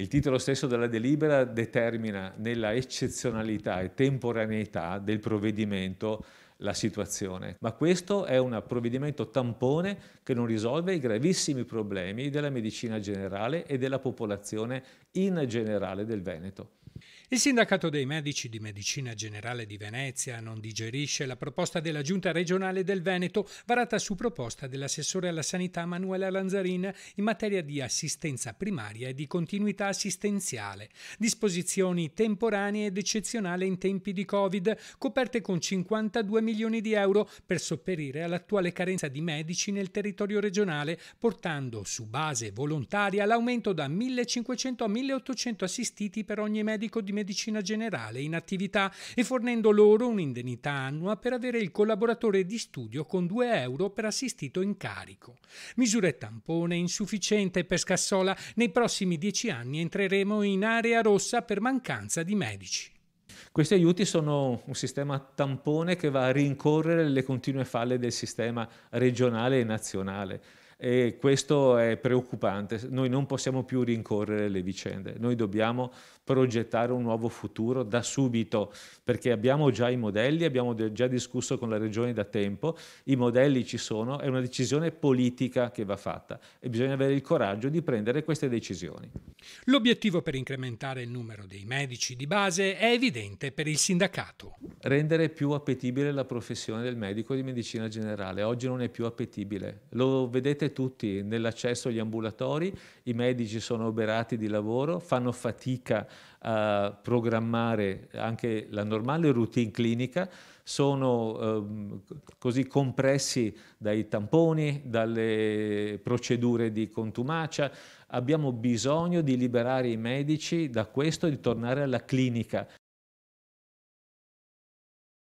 Il titolo stesso della delibera determina nella eccezionalità e temporaneità del provvedimento la situazione, ma questo è un provvedimento tampone che non risolve i gravissimi problemi della medicina generale e della popolazione in generale del Veneto. Il sindacato dei medici di medicina generale di Venezia non digerisce la proposta della giunta regionale del Veneto varata su proposta dell'assessore alla sanità Manuela Lanzarin in materia di assistenza primaria e di continuità assistenziale, disposizioni temporanee ed eccezionali in tempi di Covid, coperte con 52 milioni di euro per sopperire all'attuale carenza di medici nel territorio regionale, portando su base volontaria l'aumento da 1500 a 1800 assistiti per ogni medico di medicina medicina generale in attività e fornendo loro un'indennità annua per avere il collaboratore di studio con 2 euro per assistito in carico. Misure tampone insufficiente per Scassola, nei prossimi 10 anni entreremo in area rossa per mancanza di medici. Questi aiuti sono un sistema tampone che va a rincorrere le continue falle del sistema regionale e nazionale e questo è preoccupante. Noi non possiamo più rincorrere le vicende, noi dobbiamo progettare un nuovo futuro da subito, perché abbiamo già i modelli, abbiamo già discusso con la Regione da tempo, i modelli ci sono, è una decisione politica che va fatta e bisogna avere il coraggio di prendere queste decisioni. L'obiettivo per incrementare il numero dei medici di base è evidente per il sindacato. Rendere più appetibile la professione del medico di medicina generale. Oggi non è più appetibile. Lo vedete tutti nell'accesso agli ambulatori, i medici sono oberati di lavoro, fanno fatica a programmare anche la normale routine clinica sono ehm, così compressi dai tamponi, dalle procedure di contumacia. Abbiamo bisogno di liberare i medici da questo e di tornare alla clinica.